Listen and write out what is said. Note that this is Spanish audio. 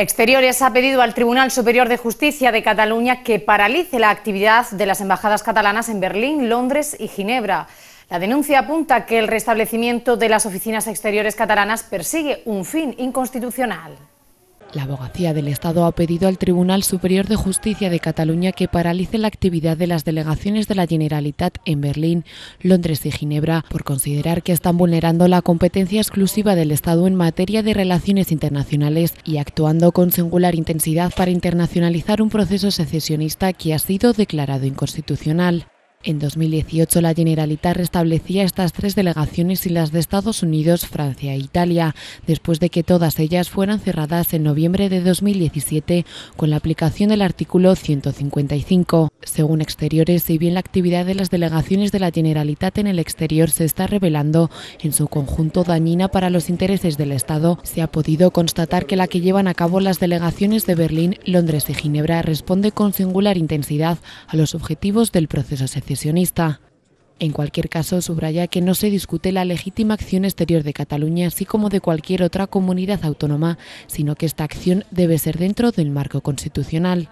Exteriores ha pedido al Tribunal Superior de Justicia de Cataluña que paralice la actividad de las embajadas catalanas en Berlín, Londres y Ginebra. La denuncia apunta que el restablecimiento de las oficinas exteriores catalanas persigue un fin inconstitucional. La abogacía del Estado ha pedido al Tribunal Superior de Justicia de Cataluña que paralice la actividad de las delegaciones de la Generalitat en Berlín, Londres y Ginebra por considerar que están vulnerando la competencia exclusiva del Estado en materia de relaciones internacionales y actuando con singular intensidad para internacionalizar un proceso secesionista que ha sido declarado inconstitucional. En 2018 la Generalitat restablecía estas tres delegaciones y las de Estados Unidos, Francia e Italia, después de que todas ellas fueran cerradas en noviembre de 2017 con la aplicación del artículo 155. Según Exteriores, si bien la actividad de las delegaciones de la Generalitat en el exterior se está revelando en su conjunto dañina para los intereses del Estado, se ha podido constatar que la que llevan a cabo las delegaciones de Berlín, Londres y Ginebra responde con singular intensidad a los objetivos del proceso secesionista en cualquier caso, subraya que no se discute la legítima acción exterior de Cataluña, así como de cualquier otra comunidad autónoma, sino que esta acción debe ser dentro del marco constitucional.